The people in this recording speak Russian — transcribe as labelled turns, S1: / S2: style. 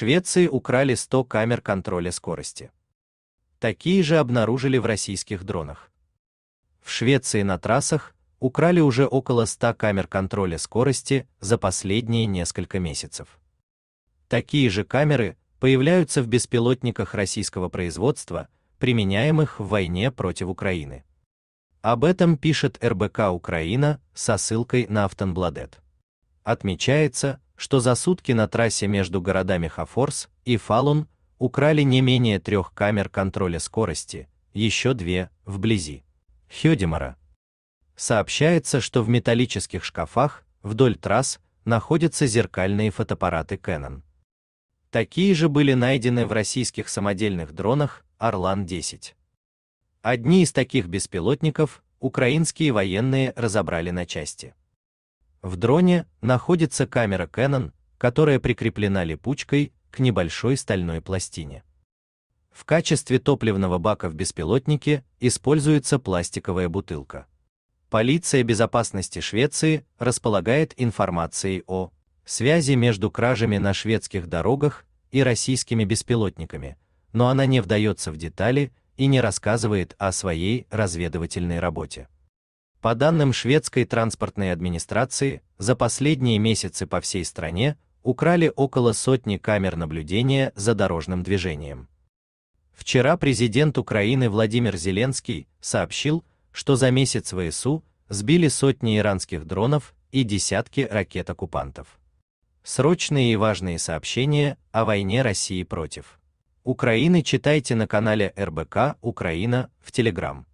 S1: Швеции украли 100 камер контроля скорости. Такие же обнаружили в российских дронах. В Швеции на трассах украли уже около 100 камер контроля скорости за последние несколько месяцев. Такие же камеры появляются в беспилотниках российского производства, применяемых в войне против Украины. Об этом пишет РБК Украина со ссылкой на Автонбладет. Отмечается, что за сутки на трассе между городами Хафорс и Фалун украли не менее трех камер контроля скорости, еще две вблизи Хёдимара. Сообщается, что в металлических шкафах вдоль трасс находятся зеркальные фотоаппараты Canon. Такие же были найдены в российских самодельных дронах Орлан-10. Одни из таких беспилотников украинские военные разобрали на части. В дроне находится камера Canon, которая прикреплена липучкой к небольшой стальной пластине. В качестве топливного бака в беспилотнике используется пластиковая бутылка. Полиция безопасности Швеции располагает информацией о связи между кражами на шведских дорогах и российскими беспилотниками, но она не вдается в детали и не рассказывает о своей разведывательной работе. По данным шведской транспортной администрации, за последние месяцы по всей стране украли около сотни камер наблюдения за дорожным движением. Вчера президент Украины Владимир Зеленский сообщил, что за месяц в ИСУ сбили сотни иранских дронов и десятки ракет оккупантов. Срочные и важные сообщения о войне России против Украины читайте на канале РБК Украина в Телеграм.